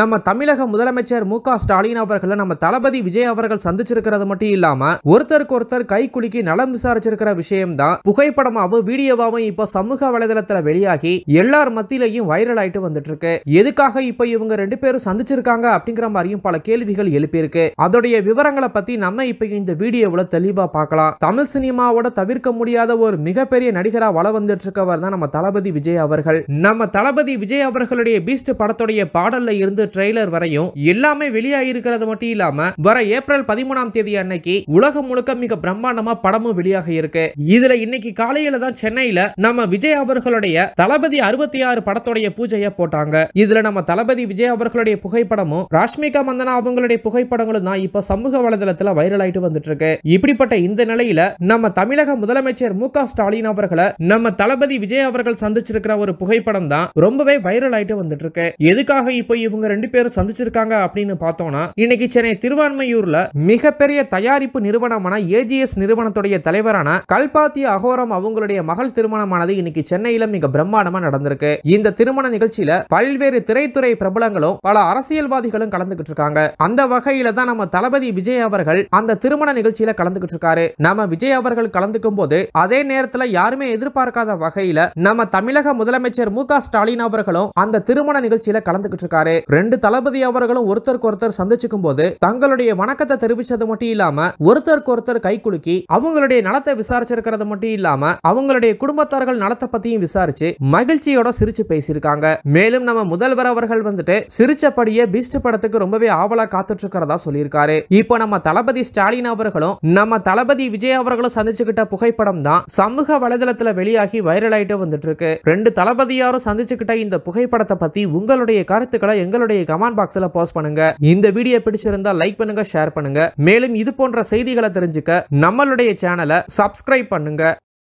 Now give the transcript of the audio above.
நம்ம தமிழக முதலமைச்சர் மு ஸ்டாலின் அவர்களை நம்ம தளபதி விஜய் அவர்கள் சந்திச்சிருக்கிறது மட்டும் இல்லாம ஒருத்தருக்கு ஒருத்தர் கை குலுக்கி நலம் விசாரிச்சிருக்கிற விஷயம் தான் புகைப்படமாவும் வீடியோவாவும் இப்ப சமூக வலைதளத்துல வெளியாகி எல்லார் மத்தியிலையும் வைரல் ஆயிட்டு வந்துட்டு இருக்கு எதுக்காக இப்ப இவங்க ரெண்டு பேரும் சந்திச்சிருக்காங்க அப்படிங்கிற மாதிரியும் பல கேள்விகள் எழுப்பியிருக்கு அதோடைய விவரங்களை பத்தி நம்ம இப்ப இந்த வீடியோவில் தெளிவா பார்க்கலாம் தமிழ் சினிமாவோட தவிர்க்க முடியாத ஒரு மிகப்பெரிய நடிகரா வள வந்துட்டு இருக்கவர் தான் நம்ம தளபதி விஜய் அவர்கள் நம்ம தளபதி விஜய் அவர்களுடைய பீஸ்ட் படத்துடைய பாடல்ல இருந்து இருந்து ட்ரெய்லர் வரையும் எல்லாமே வெளியாகிருக்கிறது மட்டும் இல்லாம வர ஏப்ரல் பதிமூணாம் தேதி அன்னைக்கு உலகம் முழுக்க மிக பிரம்மாண்டமா படமும் வெளியாக இருக்கு இதுல இன்னைக்கு காலையில தான் சென்னையில நம்ம விஜய் அவர்களுடைய தளபதி அறுபத்தி ஆறு படத்துடைய பூஜைய போட்டாங்க இதுல நம்ம தளபதி விஜய் அவர்களுடைய புகைப்படமும் ராஷ்மிகா மந்தனா அவங்களுடைய புகைப்படங்களும் தான் இப்ப சமூக வலைதளத்துல வைரல் ஆயிட்டு வந்துட்டு இருக்கு இப்படிப்பட்ட இந்த நிலையில நம்ம தமிழக முதலமைச்சர் மு ஸ்டாலின் அவர்களை நம்ம தளபதி விஜய் அவர்கள் சந்திச்சிருக்கிற ஒரு புகைப்படம் தான் ரொம்பவே வைரல் ஆயிட்டு வந்துட்டு இருக்கு எதுக்காக இப்ப இவங்க ரெண்டு பேரும் சந்திச்சிருக்காங்க அப்படின்னு பார்த்தோம்னா இன்னைக்கு சென்னை திருவான்மையூர்ல மிகப்பெரிய தயாரிப்பு நிறுவனமான ஏஜிஎஸ் நிறுவனத்துடைய தலைவரான கல்பாத்தி அகோரம் அவங்களுடைய மகள் திருமணமானது இன்னைக்கு சென்னையில மிக பிரம்மாண்டமா நடந்திருக்கு இந்த திருமண நிகழ்ச்சியில பல்வேறு திரைத்துறை பிரபலங்களும் பல அரசியல்வாதிகளும் கலந்துகிட்டு இருக்காங்க அந்த வகையில தான் நம்ம தளபதி விஜய் அவர்கள் அந்த திருமண நிகழ்ச்சியில கலந்துகிட்டு இருக்காரு நம்ம விஜய் அவர்கள் கலந்துக்கும் போது அதே நேரத்துல யாருமே எதிர்பார்க்காத வகையில நம்ம தமிழக முதலமைச்சர் மு ஸ்டாலின் அவர்களும் அந்த திருமண நிகழ்ச்சியில கலந்துகிட்டு இருக்காரு ரெண்டு தளபதி அவர்களும் ஒருத்தருக்கு ஒருத்தர் சந்திச்சுக்கும் போது தங்களுடைய வணக்கத்தை தெரிவிச்சது மட்டும் இல்லாம ஒருத்தருக்கு ஒருத்தர் கை குலுக்கி அவங்களுடைய நலத்தை விசாரிச்சிருக்கிறது மட்டும் இல்லாம அவங்களுடைய குடும்பத்தார்கள் நலத்தை பத்தியும் விசாரிச்சு மகிழ்ச்சியோட சிரிச்சு பேசியிருக்காங்க மேலும் நம்ம முதல்வர் அவர்கள் வந்துட்டு சிரிச்சபடியே பீஸ்ட் படத்துக்கு ரொம்பவே ஆவலா காத்துட்டு இருக்கிறதா சொல்லியிருக்காரு இப்போ நம்ம தளபதி ஸ்டாலின் அவர்களும் நம்ம தளபதி விஜய் அவர்களும் சந்திச்சுக்கிட்ட புகைப்படம் தான் சமூக வலைதளத்துல வெளியாகி வைரல் ஆயிட்டு வந்துட்டு இருக்கு ரெண்டு தளபதியாரும் சந்திச்சுக்கிட்ட இந்த புகைப்படத்தை பத்தி உங்களுடைய கருத்துக்களை எங்களுடைய உங்களுடைய கமெண்ட் பாக்ஸ்ல போஸ்ட் பண்ணுங்க இந்த வீடியோ பிடிச்சிருந்தா லைக் பண்ணுங்க ஷேர் பண்ணுங்க மேலும் இது போன்ற செய்திகளை தெரிஞ்சுக்க நம்மளுடைய சேனலை சப்ஸ்கிரைப் பண்ணுங்க